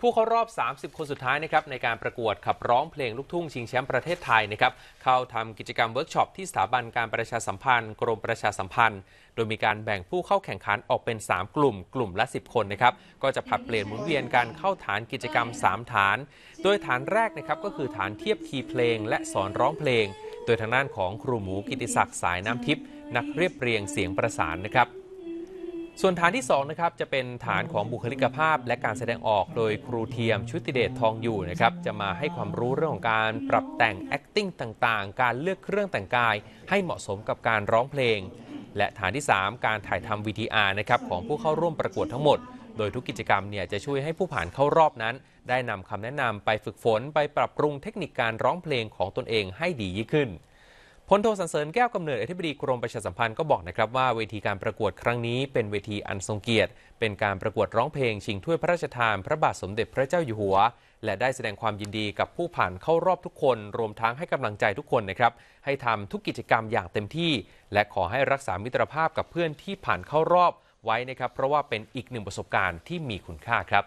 ผู้เข้ารอบ 30 คนสุดท้ายนะครับในการประกวดขับร้องเพลง ลูกทุ่งชิงแชมป์ประเทศไทยนะครับเข้าทำกิจกรรมเวิร์กช็อป ที่สถาบันการประชาสัมพันธ์ กรมประชาสัมพันธ์ โดยมีการแบ่งผู้เข้าแข่งขันออกเป็น 3 กลุ่มกลุ่มละ 10 คนนะครับ ก็จะผัดเปลี่ยนหมุนเวียนการเข้าฐานกิจกรรม 3 ฐาน โดยฐานแรกนะครับก็คือฐานเทียบคีย์เพลงและสอนร้องเพลง โดยทางด้านของครูหมูกิติศักดิ์สายน้ำทิพย์นักเรียบเรียงเสียงประสานนะครับส่วนฐานที่2นะครับจะเป็นฐานของบุคลิกภาพและการแสดงออกโดยครูเทียมชุติเดชทองอยู่นะครับจะมาให้ความรู้เรื่องของการปรับแต่ง acting ต่างๆ การเลือกเครื่องแต่งกายให้เหมาะสมกับการร้องเพลง และฐานที่ 3 การถ่ายทำ VTR นะครับของผู้เข้าร่วมประกวดทั้งหมด โดยทุกกิจกรรมเนี่ยจะช่วยให้ผู้ผ่านเข้ารอบนั้นได้นำคำแนะนำไปฝึกฝน ไปปรับปรุงเทคนิคการร้องเพลงของตนเองให้ดียิ่งขึ้นพลโทสันเสริญแก้วกำเนิดอธิบดีกรมประชาสัมพันธ์ก็บอกนะครับว่าเวทีการประกวดครั้งนี้เป็นเวทีอันทรงเกียรติ เป็นการประกวดร้องเพลงชิงถ้วยพระราชทานพระบาทสมเด็จพระเจ้าอยู่หัว และได้แสดงความยินดีกับผู้ผ่านเข้ารอบทุกคน รวมทั้งให้กำลังใจทุกคนนะครับให้ทำทุกกิจกรรมอย่างเต็มที่ และขอให้รักษามิตรภาพกับเพื่อนที่ผ่านเข้ารอบไว้นะครับเพราะว่าเป็นอีกหนึ่งประสบการณ์ที่มีคุณค่าครับ